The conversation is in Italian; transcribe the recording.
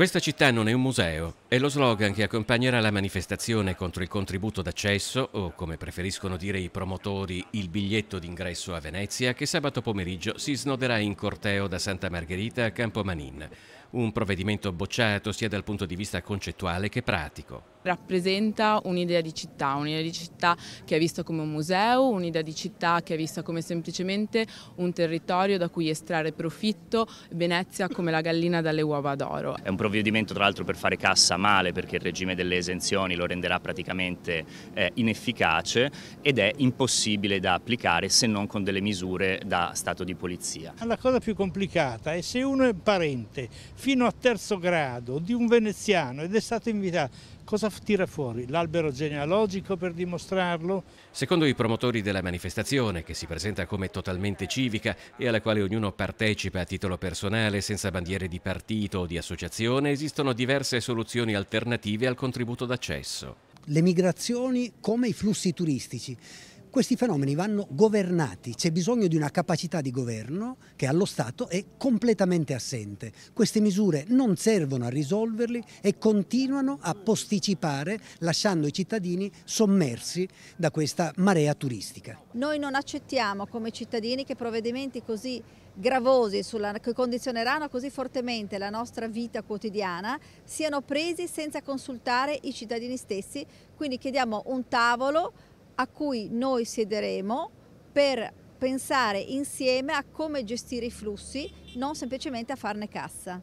Questa città non è un museo è lo slogan che accompagnerà la manifestazione contro il contributo d'accesso o, come preferiscono dire i promotori, il biglietto d'ingresso a Venezia che sabato pomeriggio si snoderà in corteo da Santa Margherita a Campomanin un provvedimento bocciato sia dal punto di vista concettuale che pratico. Rappresenta un'idea di città, un'idea di città che è vista come un museo, un'idea di città che è vista come semplicemente un territorio da cui estrarre profitto, Venezia come la gallina dalle uova d'oro. È un provvedimento tra l'altro per fare cassa male perché il regime delle esenzioni lo renderà praticamente eh, inefficace ed è impossibile da applicare se non con delle misure da stato di polizia. La cosa più complicata è se uno è parente, fino a terzo grado di un veneziano ed è stato invitato. Cosa tira fuori? L'albero genealogico per dimostrarlo? Secondo i promotori della manifestazione, che si presenta come totalmente civica e alla quale ognuno partecipa a titolo personale senza bandiere di partito o di associazione, esistono diverse soluzioni alternative al contributo d'accesso le migrazioni come i flussi turistici questi fenomeni vanno governati, c'è bisogno di una capacità di governo che allo Stato è completamente assente. Queste misure non servono a risolverli e continuano a posticipare lasciando i cittadini sommersi da questa marea turistica. Noi non accettiamo come cittadini che provvedimenti così gravosi sulla, che condizioneranno così fortemente la nostra vita quotidiana siano presi senza consultare i cittadini stessi, quindi chiediamo un tavolo a cui noi siederemo per pensare insieme a come gestire i flussi, non semplicemente a farne cassa.